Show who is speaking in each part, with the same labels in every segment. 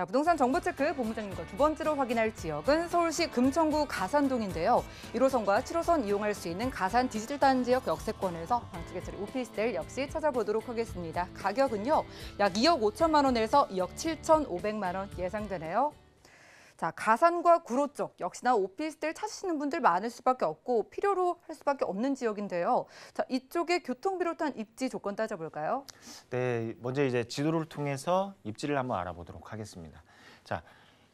Speaker 1: 자, 부동산 정보체크 본부장님과 두 번째로 확인할 지역은 서울시 금천구 가산동인데요. 1호선과 7호선 이용할 수 있는 가산 디지털단 지역 역세권에서 방치개설리 오피스텔 역시 찾아보도록 하겠습니다. 가격은요, 약 2억 5천만 원에서 2억 7천 5백만 원 예상되네요. 자, 가산과 구로 쪽 역시나 오피스텔 찾으시는 분들 많을 수밖에 없고 필요로 할 수밖에 없는 지역인데요. 자, 이쪽에 교통 비롯한 입지 조건 따져볼까요?
Speaker 2: 네, 먼저 이제 지도를 통해서 입지를 한번 알아보도록 하겠습니다. 자,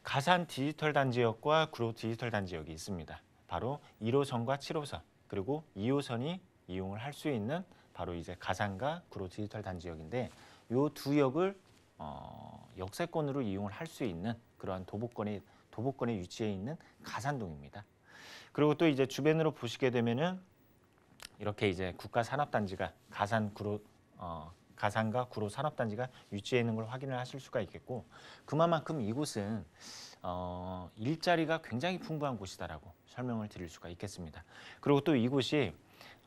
Speaker 2: 가산 디지털 단지역과 구로 디지털 단지역이 있습니다. 바로 1호선과 7호선 그리고 2호선이 이용을 할 수 있는 바로 이제 가산과 구로 디지털 단지역인데 이두 역을 어, 역세권으로 이용을 할 수 있는 그러한 도보권이 도보권에 위치해 있는 가산동입니다. 그리고 또 이제 주변으로 보시게 되면은 이렇게 이제 국가 산업단지가 가산 구로 어, 가산과 구로 산업단지가 위치해 있는 걸 확인을 하실 수가 있겠고 그만큼 이곳은 어, 일자리가 굉장히 풍부한 곳이다라고 설명을 드릴 수가 있겠습니다. 그리고 또 이곳이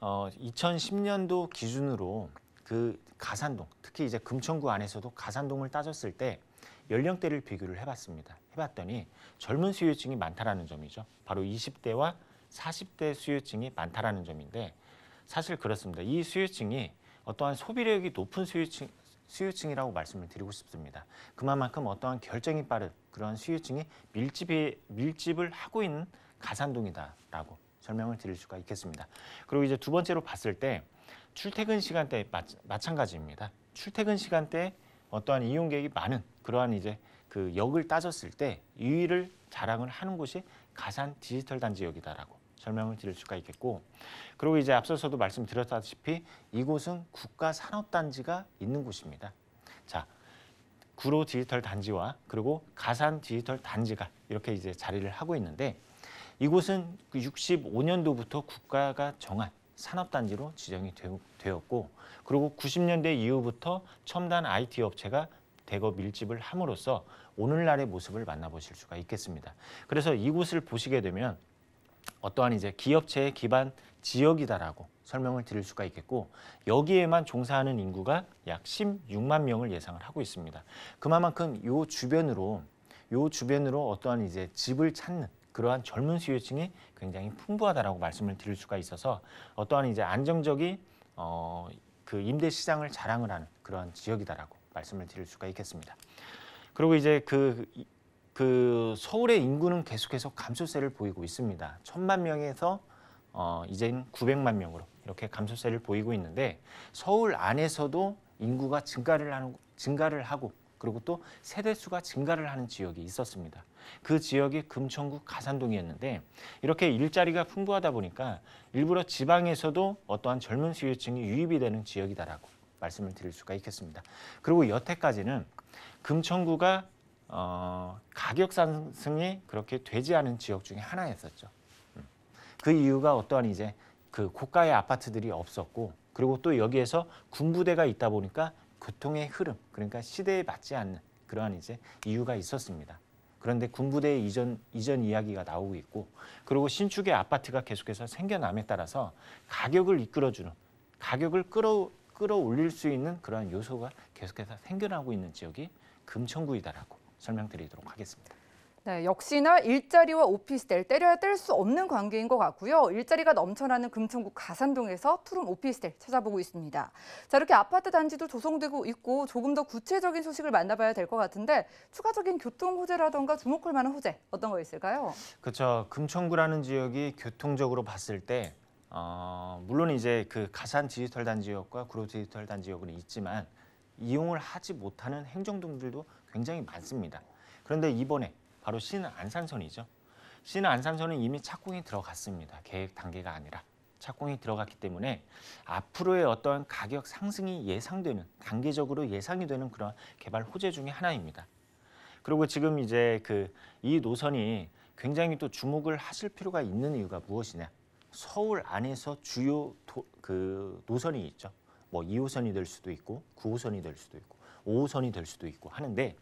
Speaker 2: 어, 2010년도 기준으로 그 가산동 특히 이제 금천구 안에서도 가산동을 따졌을 때 연령대를 비교를 해봤습니다. 해봤더니 젊은 수요층이 많다라는 점이죠. 바로 20대와 40대 수요층이 많다라는 점인데 사실 그렇습니다. 이 수요층이 어떠한 소비력이 높은 수요층, 수요층이라고 말씀을 드리고 싶습니다. 그만큼 어떠한 결정이 빠른 그런 수요층이 밀집이, 밀집을 하고 있는 가산동이다라고 설명을 드릴 수가 있겠습니다. 그리고 이제 두 번째로 봤을 때 출퇴근 시간대 마찬가지입니다. 출퇴근 시간대 어떠한 이용 객이 많은 그러한 이제 그 역을 따졌을 때유위를 자랑을 하는 곳이 가산 디지털 단지역이다라고 설명을 드릴 수가 있겠고 그리고 이제 앞서서도 말씀드렸다시피 이곳은 국가 산업단지가 있는 곳입니다. 자, 구로 디지털 단지와 그리고 가산 디지털 단지가 이렇게 이제 자리를 하고 있는데 이곳은 65년도부터 그 국가가 정한 산업단지로 지정이 되었고 그리고 90년대 이후부터 첨단 IT 업체가 대거 밀집을 함으로써 오늘날의 모습을 만나보실 수가 있겠습니다. 그래서 이곳을 보시게 되면 어떠한 이제 기업체의 기반 지역이다라고 설명을 드릴 수가 있겠고 여기에만 종사하는 인구가 약 16만 명을 예상을 하고 있습니다. 그만큼 이 주변으로 이 주변으로 어떠한 이제 집을 찾는 그러한 젊은 수요층이 굉장히 풍부하다라고 말씀을 드릴 수가 있어서 어떠한 이제 안정적인 어, 그 임대 시장을 자랑을 하는 그러한 지역이다라고 말씀을 드릴 수가 있겠습니다. 그리고 이제 그, 그 서울의 인구는 계속해서 감소세를 보이고 있습니다. 천만 명에서 어, 이제는 900만 명으로 이렇게 감소세를 보이고 있는데 서울 안에서도 인구가 증가를 하는 증가를 하고 그리고 또 세대수가 증가를 하는 지역이 있었습니다. 그 지역이 금천구 가산동이었는데 이렇게 일자리가 풍부하다 보니까 일부러 지방에서도 어떠한 젊은 수요층이 유입이 되는 지역이다라고 말씀을 드릴 수가 있겠습니다. 그리고 여태까지는 금천구가 어, 가격 상승이 그렇게 되지 않은 지역 중에 하나였었죠. 음. 그 이유가 어떠한 이제 그 고가의 아파트들이 없었고 그리고 또 여기에서 군부대가 있다 보니까 교통의 흐름, 그러니까 시대에 맞지 않는 그러한 이제 이유가 있었습니다. 그런데 군부대 이전 이전 이야기가 나오고 있고 그리고 신축의 아파트가 계속해서 생겨남에 따라서 가격을 이끌어주는 가격을 끌어 끌어올릴 수 있는 그러한 요소가 계속해서 생겨나고 있는 지역이 금천구이다라고 설명드리도록 하겠습니다.
Speaker 1: 네, 역시나 일자리와 오피스텔 때려야 뗄 수 없는 관계인 것 같고요. 일자리가 넘쳐나는 금천구 가산동에서 푸른 오피스텔 찾아보고 있습니다. 자, 이렇게 아파트 단지도 조성되고 있고 조금 더 구체적인 소식을 만나봐야 될 것 같은데 추가적인 교통 호재라던가 주목할 만한 호재 어떤 거 있을까요?
Speaker 2: 그렇죠. 금천구라는 지역이 교통적으로 봤을 때 어, 물론 이제 그 가산 디지털 단지역과 구로 디지털 단지역은 있지만 이용을 하지 못하는 행정동들도 굉장히 많습니다. 그런데 이번에 바로 신안산선이죠. 신안산선은 이미 착공이 들어갔습니다. 계획 단계가 아니라 착공이 들어갔기 때문에 앞으로의 어떠 가격 상승이 예상되는 단기적으로 예상이 되는 그런 개발 호재 중의 하나입니다. 그리고 지금 이제 그 이 노선이 굉장히 또 주목을 하실 필요가 있는 이유가 무엇이냐? 서울 안에서 주요 도, 그 노선이 있죠. 뭐 2호선이 될 수도 있고 9호선이 될 수도 있고 5호선이 될 수도 있고 하는데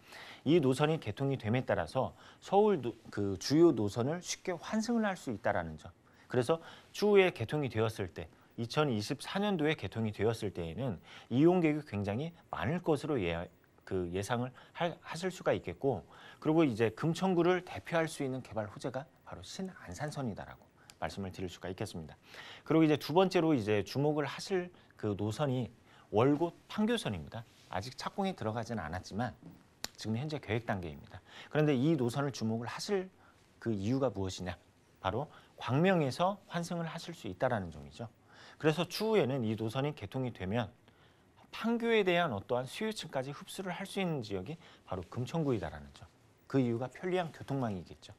Speaker 2: 이 노선이 개통이 됨에 따라서 서울 노, 그 주요 노선을 쉽게 환승을 할 수 있다라는 점. 그래서 추후에 개통이 되었을 때 2024년도에 개통이 되었을 때에는 이용객이 굉장히 많을 것으로 예, 그 예상을 할, 하실 수가 있겠고 그리고 이제 금천구를 대표할 수 있는 개발 호재가 바로 신안산선이다라고 말씀을 드릴 수가 있겠습니다. 그리고 이제 두 번째로 이제 주목을 하실 그 노선이 월곶 판교선입니다. 아직 착공이 들어가진 않았지만 지금 현재 계획 단계입니다. 그런데 이 노선을 주목을 하실 그 이유가 무엇이냐? 바로 광명에서 환승을 하실 수 있다라는 점이죠. 그래서 추후에는 이 노선이 개통이 되면 판교에 대한 어떠한 수요층까지 흡수를 할 수 있는 지역이 바로 금천구이다라는 점. 그 이유가 편리한 교통망이겠죠.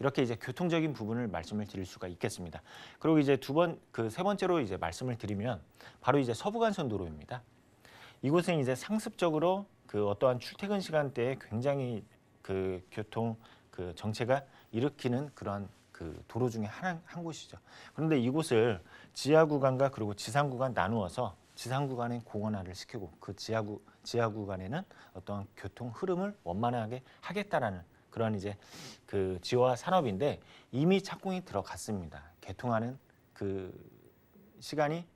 Speaker 2: 이렇게 이제 교통적인 부분을 말씀을 드릴 수가 있겠습니다. 그리고 이제 두번그 세 번째로 이제 말씀을 드리면 바로 이제 서부간선 도로입니다. 이곳은 이제 상습적으로 그 어떠한 출퇴근 시간대에 굉장히 그 교통 그 정체가 일으키는 그러한그 도로 중에 한, 한 곳이죠. 그런데 이곳을 지하 구간과 그리고 지상 구간 나누어서 지상 구간엔 공원화를 시키고 그 지하 구 지하 구간에는 어떠한 교통 흐름을 원만하게 하겠다라는 그런 이제 그 지화 산업인데 이미 착공이 들어갔습니다. 개통하는 그 시간이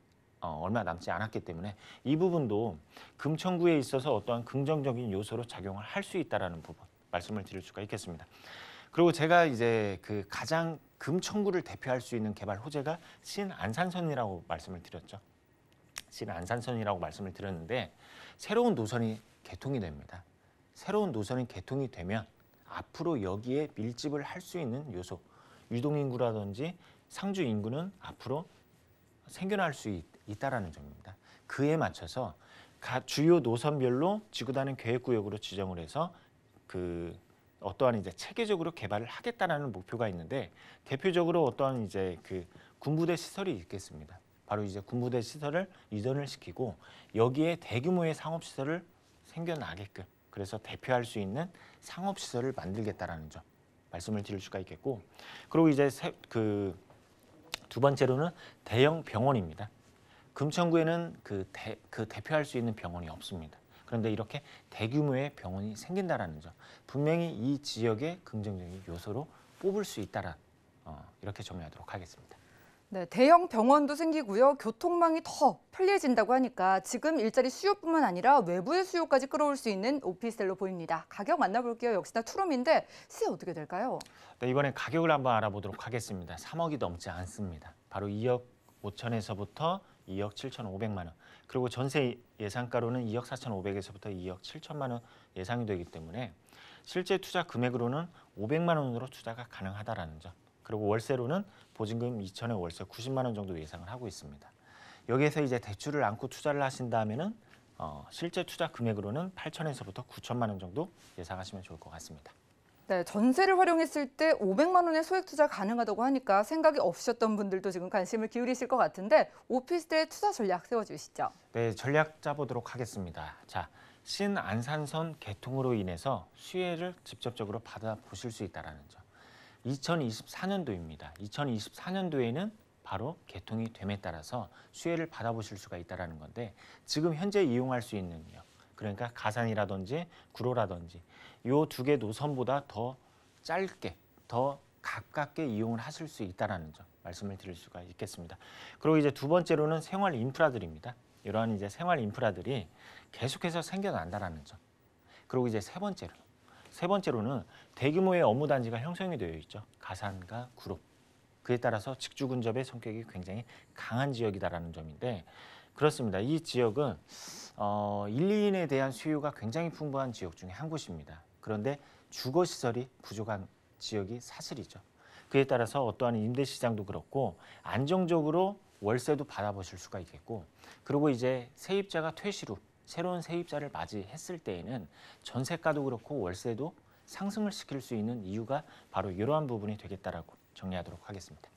Speaker 2: 어, 얼마 남지 않았기 때문에 이 부분도 금천구에 있어서 어떠한 긍정적인 요소로 작용을 할 수 있다라는 부분 말씀을 드릴 수가 있겠습니다. 그리고 제가 이제 그 가장 금천구를 대표할 수 있는 개발 호재가 신안산선이라고 말씀을 드렸죠. 신안산선이라고 말씀을 드렸는데 새로운 노선이 개통이 됩니다. 새로운 노선이 개통이 되면 앞으로 여기에 밀집을 할 수 있는 요소, 유동인구라든지 상주 인구는 앞으로 생겨날 수 있, 있다라는 점입니다. 그에 맞춰서 주요 노선별로 지구단은 계획구역으로 지정을 해서 그 어떠한 이제 체계적으로 개발을 하겠다라는 목표가 있는데 대표적으로 어떠한 이제 그 군부대 시설이 있겠습니다. 바로 이제 군부대 시설을 이전을 시키고 여기에 대규모의 상업 시설을 생겨나게끔 그래서 대표할 수 있는 상업 시설을 만들겠다라는 점 말씀을 드릴 수가 있겠고 그리고 이제 그두 번째로는 대형 병원입니다. 금천구에는 그, 대, 그 대표할 수 있는 병원이 없습니다. 그런데 이렇게 대규모의 병원이 생긴다라는 점 분명히 이 지역의 긍정적인 요소로 뽑을 수 있다라 어, 이렇게 정리하도록 하겠습니다.
Speaker 1: 네, 대형 병원도 생기고요. 교통망이 더 편리해진다고 하니까 지금 일자리 수요뿐만 아니라 외부의 수요까지 끌어올 수 있는 오피스텔로 보입니다. 가격 만나볼게요. 역시나 투룸인데 시세 어떻게 될까요?
Speaker 2: 네, 이번에 가격을 한번 알아보도록 하겠습니다. 3억이 넘지 않습니다. 바로 2억 5천에서부터 2억 7천5백만 원. 그리고 전세 예상가로는 2억 4천5백에서부터 2억 7천만 원 예상이 되기 때문에 실제 투자 금액으로는 500만 원으로 투자가 가능하다라는 점 그리고 월세로는 보증금 2천에 월세 90만 원 정도 예상을 하고 있습니다. 여기에서 이제 대출을 안고 투자를 하신다면은 어, 실제 투자 금액으로는 8천에서부터 9천만 원 정도 예상하시면 좋을 것 같습니다.
Speaker 1: 네, 전세를 활용했을 때 500만 원의 소액 투자 가능하다고 하니까 생각이 없으셨던 분들도 지금 관심을 기울이실 것 같은데 오피스텔 투자 전략 세워주시죠.
Speaker 2: 네, 전략 짜보도록 하겠습니다. 자, 신안산선 개통으로 인해서 수혜를 직접적으로 받아 보실 수 있다는 점. 2024년도입니다. 2024년도에는 바로 개통이 됨에 따라서 수혜를 받아보실 수가 있다는 건데 지금 현재 이용할 수 있는요. 그러니까 가산이라든지 구로라든지 요두개 노선보다 더 짧게 더 가깝게 이용을 하실 수 있다는 점 말씀을 드릴 수가 있겠습니다. 그리고 이제 두 번째로는 생활 인프라들입니다. 이러한 이제 생활 인프라들이 계속해서 생겨난다는 점 그리고 이제 세 번째로 세 번째로는 대규모의 업무 단지가 형성이 되어 있죠. 가산과 그룹. 그에 따라서 직주 근접의 성격이 굉장히 강한 지역이다라는 점인데 그렇습니다. 이 지역은 어, 인리인에 대한 수요가 굉장히 풍부한 지역 중에 한 곳입니다. 그런데 주거 시설이 부족한 지역이 사실이죠. 그에 따라서 어떠한 임대 시장도 그렇고 안정적으로 월세도 받아보실 수가 있겠고 그리고 이제 세입자가 퇴실 후 새로운 세입자를 맞이했을 때에는 전세가도 그렇고 월세도 상승을 시킬 수 있는 이유가 바로 이러한 부분이 되겠다라고 정리하도록 하겠습니다.